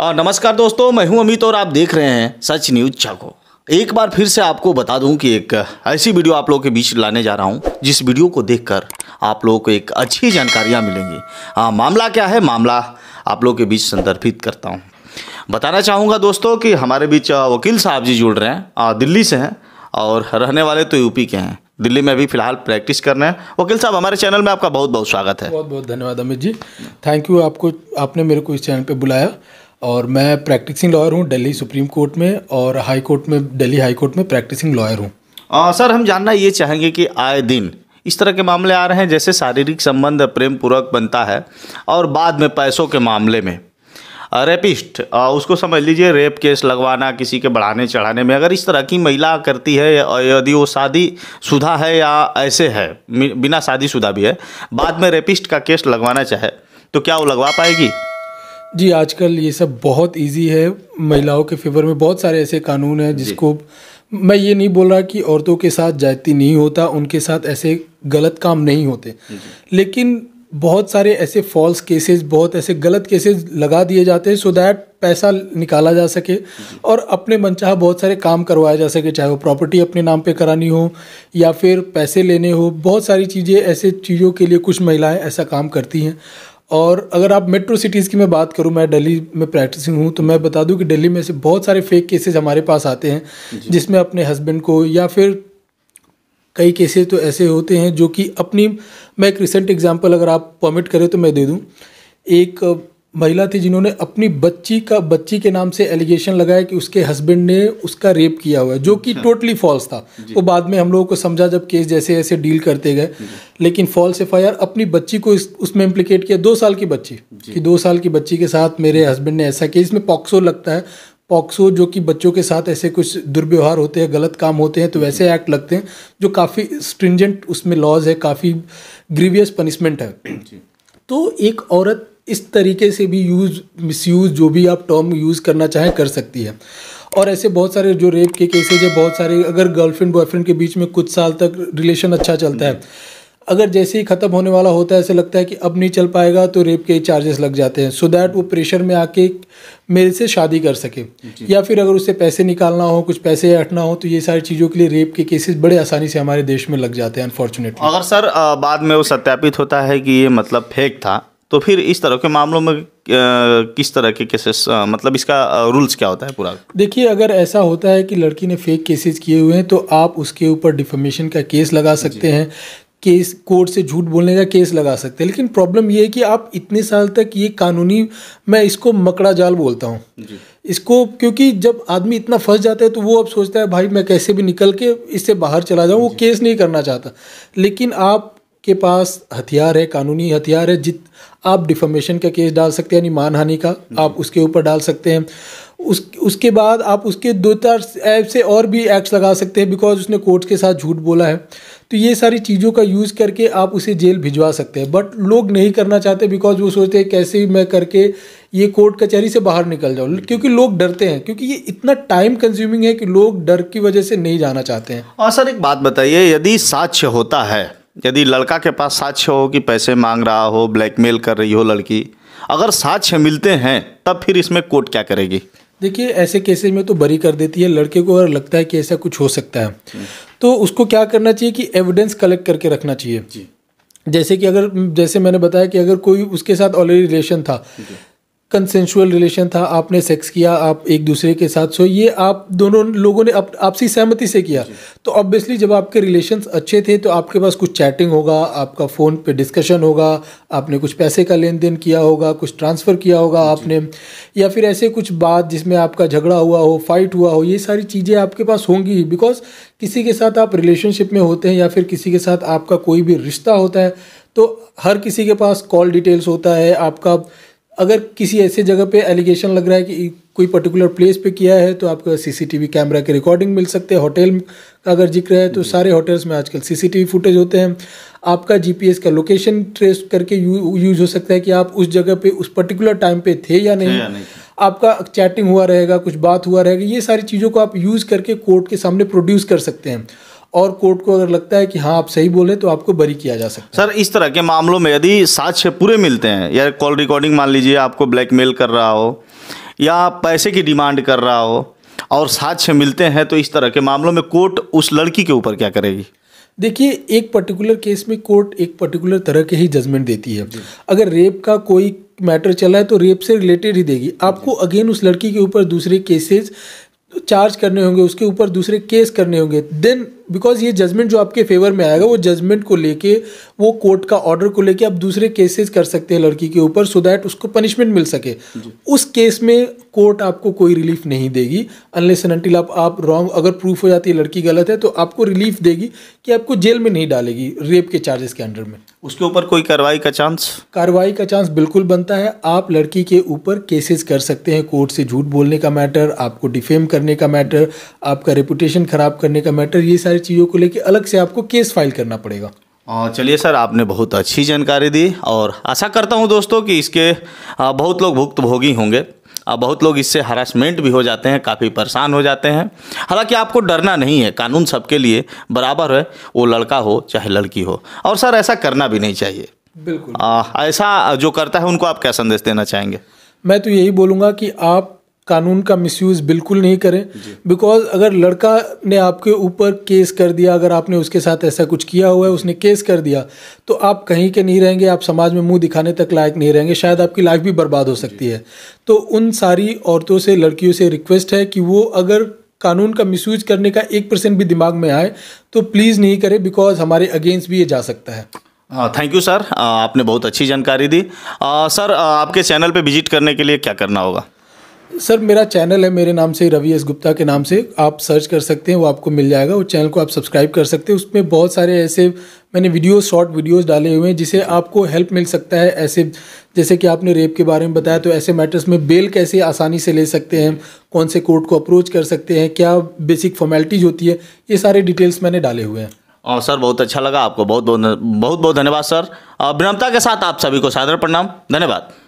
नमस्कार दोस्तों मैं हूं अमित और आप देख रहे हैं सच न्यूज चाको एक बार फिर से आपको बता दूं कि एक ऐसी वीडियो आप लोगों के बीच लाने जा रहा हूं जिस वीडियो को देखकर आप लोगों को एक अच्छी जानकारियां मिलेंगी हाँ मामला क्या है मामला आप लोगों के बीच संदर्भित करता हूँ बताना चाहूँगा दोस्तों कि हमारे बीच वकील साहब जी जुड़ रहे हैं दिल्ली से हैं और रहने वाले तो यूपी के हैं दिल्ली में अभी फिलहाल प्रैक्टिस कर रहे हैं वकील साहब हमारे चैनल में आपका बहुत बहुत स्वागत है बहुत बहुत धन्यवाद अमित जी थैंक यू आपको आपने मेरे को इस चैनल पर बुलाया और मैं प्रैक्टिसिंग लॉयर हूँ दिल्ली सुप्रीम कोर्ट में और हाई कोर्ट में दिल्ली हाई कोर्ट में प्रैक्टिसिंग लॉयर हूँ सर हम जानना ये चाहेंगे कि आए दिन इस तरह के मामले आ रहे हैं जैसे शारीरिक संबंध प्रेम पूर्वक बनता है और बाद में पैसों के मामले में रेपिस्ट उसको समझ लीजिए रेप केस लगवाना किसी के बढ़ाने चढ़ाने में अगर इस तरह की महिला करती है यदि वो शादी शुदा है या ऐसे है बिना शादी शुदा भी है बाद में रेपिस्ट का केस लगवाना चाहे तो क्या वो लगवा पाएगी जी आजकल ये सब बहुत इजी है महिलाओं के फेवर में बहुत सारे ऐसे कानून हैं जिसको मैं ये नहीं बोल रहा कि औरतों के साथ जाती नहीं होता उनके साथ ऐसे गलत काम नहीं होते लेकिन बहुत सारे ऐसे फॉल्स केसेस बहुत ऐसे गलत केसेस लगा दिए जाते हैं सो दैट पैसा निकाला जा सके और अपने मनचाह बहुत सारे काम करवाए जा सके चाहे वो प्रॉपर्टी अपने नाम पे करानी हो या फिर पैसे लेने हो बहुत सारी चीज़ें ऐसे चीज़ों के लिए कुछ महिलाएं ऐसा काम करती हैं और अगर आप मेट्रो सिटीज़ की मैं बात करूं मैं दिल्ली में प्रैक्टिसिंग हूं तो मैं बता दूं कि दिल्ली में से बहुत सारे फेक केसेस हमारे पास आते हैं जिसमें अपने हस्बैंड को या फिर कई केसेस तो ऐसे होते हैं जो कि अपनी मैं एक रिसेंट एग्जांपल अगर आप परमिट करें तो मैं दे दूं एक महिला थी जिन्होंने अपनी बच्ची का बच्ची के नाम से एलिगेशन लगाया कि उसके हस्बैंड ने उसका रेप किया हुआ है जो कि टोटली अच्छा। फॉल्स था वो बाद में हम लोगों को समझा जब केस जैसे ऐसे डील करते गए लेकिन फॉल्स एफ अपनी बच्ची को इस उसमें इम्प्लीकेट किया दो साल की बच्ची कि दो साल की बच्ची के साथ मेरे हस्बैंड ने ऐसा किया इसमें पॉक्सो लगता है पॉक्सो जो कि बच्चों के साथ ऐसे कुछ दुर्व्यवहार होते हैं गलत काम होते हैं तो वैसे एक्ट लगते हैं जो काफ़ी स्ट्रिंजेंट उसमें लॉज है काफ़ी ग्रीवियस पनिशमेंट है तो एक औरत इस तरीके से भी यूज़ मिसयूज़ जो भी आप टर्म यूज़ करना चाहें कर सकती है और ऐसे बहुत सारे जो रेप के केसेज है बहुत सारे अगर गर्लफ्रेंड बॉयफ्रेंड के बीच में कुछ साल तक रिलेशन अच्छा चलता है अगर जैसे ही ख़त्म होने वाला होता है ऐसे लगता है कि अब नहीं चल पाएगा तो रेप के चार्जेस लग जाते हैं सो so दैट वो प्रेशर में आके मेरे से शादी कर सके या फिर अगर उससे पैसे निकालना हो कुछ पैसे हटना हो तो ये सारी चीज़ों के लिए रेप के केसेस बड़े आसानी से हमारे देश में लग जाते हैं अनफॉर्चुनेटली अगर सर बाद में वो सत्यापित होता है कि ये मतलब फेक था तो फिर इस तरह के मामलों में किस तरह के केसेस मतलब इसका रूल्स क्या होता है पूरा देखिए अगर ऐसा होता है कि लड़की ने फेक केसेस किए हुए हैं तो आप उसके ऊपर डिफेमेशन का केस लगा सकते हैं केस कोर्ट से झूठ बोलने का केस लगा सकते हैं लेकिन प्रॉब्लम ये है कि आप इतने साल तक ये कानूनी मैं इसको मकड़ा जाल बोलता हूँ इसको क्योंकि जब आदमी इतना फंस जाता है तो वो अब सोचता है भाई मैं कैसे भी निकल के इससे बाहर चला जाऊँ वो केस नहीं करना चाहता लेकिन आप के पास हथियार है कानूनी हथियार है जित आप डिफॉर्मेशन का केस डाल सकते हैं यानी मानहानि का आप उसके ऊपर डाल सकते हैं उस उसके बाद आप उसके दो चार ऐप से और भी एक्ट्स लगा सकते हैं बिकॉज उसने कोर्ट के साथ झूठ बोला है तो ये सारी चीज़ों का यूज़ करके आप उसे जेल भिजवा सकते हैं बट लोग नहीं करना चाहते बिकॉज वो सोचते हैं कैसे मैं करके ये कोर्ट कचहरी से बाहर निकल जाऊँ क्योंकि लोग डरते हैं क्योंकि ये इतना टाइम कंज्यूमिंग है कि लोग डर की वजह से नहीं जाना चाहते हैं और सर एक बात बताइए यदि साक्ष्य होता है यदि लड़का के पास साक्ष्य हो कि पैसे मांग रहा हो ब्लैकमेल कर रही हो लड़की अगर साक्ष्य मिलते हैं तब फिर इसमें कोर्ट क्या करेगी देखिए ऐसे केसेस में तो बरी कर देती है लड़के को अगर लगता है कि ऐसा कुछ हो सकता है हम्म। तो उसको क्या करना चाहिए कि एविडेंस कलेक्ट करके रखना चाहिए जैसे कि अगर जैसे मैंने बताया कि अगर कोई उसके साथ ऑलरेडी रिलेशन था कंसेंशुअल रिलेशन था आपने सेक्स किया आप एक दूसरे के साथ सो ये आप दोनों लोगों ने आपसी सहमति से किया तो ऑब्वियसली जब आपके रिलेशंस अच्छे थे तो आपके पास कुछ चैटिंग होगा आपका फ़ोन पे डिस्कशन होगा आपने कुछ पैसे का लेन देन किया होगा कुछ ट्रांसफ़र किया होगा आपने या फिर ऐसे कुछ बात जिसमें आपका झगड़ा हुआ हो फाइट हुआ हो ये सारी चीज़ें आपके पास होंगी बिकॉज किसी के साथ आप रिलेशनशिप में होते हैं या फिर किसी के साथ आपका कोई भी रिश्ता होता है तो हर किसी के पास कॉल डिटेल्स होता है आपका अगर किसी ऐसे जगह पे एलिगेशन लग रहा है कि कोई पर्टिकुलर प्लेस पे किया है तो आपको सीसीटीवी कैमरा के रिकॉर्डिंग मिल सकते हैं होटल का अगर जिक्र है तो सारे होटल्स में आजकल सीसीटीवी फुटेज होते हैं आपका जीपीएस का लोकेशन ट्रेस करके यू, यूज हो सकता है कि आप उस जगह पे उस पर्टिकुलर टाइम पे थे या नहीं, या नहीं। आपका चैटिंग हुआ रहेगा कुछ बात हुआ रहेगा ये सारी चीज़ों को आप यूज़ करके कोर्ट के सामने प्रोड्यूस कर सकते हैं और कोर्ट को अगर लगता है कि हाँ आप सही बोले तो आपको बरी किया जा सकता सर इस तरह के मामलों में यदि साक्ष्य पूरे मिलते हैं या कॉल रिकॉर्डिंग मान लीजिए आपको ब्लैकमेल कर रहा हो या पैसे की डिमांड कर रहा हो और साक्ष्य मिलते हैं तो इस तरह के मामलों में कोर्ट उस लड़की के ऊपर क्या करेगी देखिए एक पर्टिकुलर केस में कोर्ट एक पर्टिकुलर तरह के ही जजमेंट देती है अगर रेप का कोई मैटर चला है तो रेप से रिलेटेड ही देगी आपको अगेन उस लड़की के ऊपर दूसरे केसेस चार्ज करने होंगे उसके ऊपर दूसरे केस करने होंगे देन बिकॉज ये जजमेंट जो आपके फेवर में आएगा वो जजमेंट को लेके वो कोर्ट का ऑर्डर को लेके आप दूसरे केसेस कर सकते हैं लड़की के ऊपर सो दैट उसको पनिशमेंट मिल सके उस केस में कोर्ट आपको कोई रिलीफ नहीं देगी अनलेस अनटिल आप आप रॉन्ग अगर प्रूफ हो जाती है लड़की गलत है तो आपको रिलीफ देगी कि आपको जेल में नहीं डालेगी रेप के चार्जेस के अंडर में उसके ऊपर कोई कार्रवाई का चांस कार्रवाई का चांस बिल्कुल बनता है आप लड़की के ऊपर केसेस कर सकते हैं कोर्ट से झूठ बोलने का मैटर आपको डिफेम करने का मैटर आपका रेपुटेशन खराब करने का मैटर ये सारी सारी चीज़ों को लेकर अलग से आपको केस फाइल करना पड़ेगा चलिए सर आपने बहुत अच्छी जानकारी दी और आशा करता हूँ दोस्तों कि इसके बहुत लोग भुक्तभोगी होंगे बहुत लोग इससे हरासमेंट भी हो जाते हैं काफ़ी परेशान हो जाते हैं हालांकि आपको डरना नहीं है कानून सबके लिए बराबर है वो लड़का हो चाहे लड़की हो और सर ऐसा करना भी नहीं चाहिए बिल्कुल आ, ऐसा जो करता है उनको आप क्या संदेश देना चाहेंगे मैं तो यही बोलूँगा कि आप कानून का मिसयूज़ बिल्कुल नहीं करें बिकॉज अगर लड़का ने आपके ऊपर केस कर दिया अगर आपने उसके साथ ऐसा कुछ किया हुआ है उसने केस कर दिया तो आप कहीं के नहीं रहेंगे आप समाज में मुंह दिखाने तक लायक नहीं रहेंगे शायद आपकी लाइफ भी बर्बाद हो सकती है तो उन सारी औरतों से लड़कियों से रिक्वेस्ट है कि वो अगर कानून का मिसयूज करने का एक परसेंट भी दिमाग में आए तो प्लीज़ नहीं करें बिकॉज हमारे अगेंस्ट भी ये जा सकता है थैंक यू सर आपने बहुत अच्छी जानकारी दी सर आपके चैनल पे विजिट करने के लिए क्या करना होगा सर मेरा चैनल है मेरे नाम से रवि एस गुप्ता के नाम से आप सर्च कर सकते हैं वो आपको मिल जाएगा वो चैनल को आप सब्सक्राइब कर सकते हैं उसमें बहुत सारे ऐसे मैंने वीडियो शॉर्ट वीडियोस डाले हुए हैं जिसे आपको हेल्प मिल सकता है ऐसे जैसे कि आपने रेप के बारे में बताया तो ऐसे मैटर्स में बेल कैसे आसानी से ले सकते हैं कौन से कोर्ट को अप्रोच कर सकते हैं क्या बेसिक फॉर्मेलिटीज़ होती है ये सारे डिटेल्स मैंने डाले हुए हैं और सर बहुत अच्छा लगा आपको बहुत बहुत बहुत बहुत धन्यवाद सर विनम्रता के साथ आप सभी को सादर प्रणाम धन्यवाद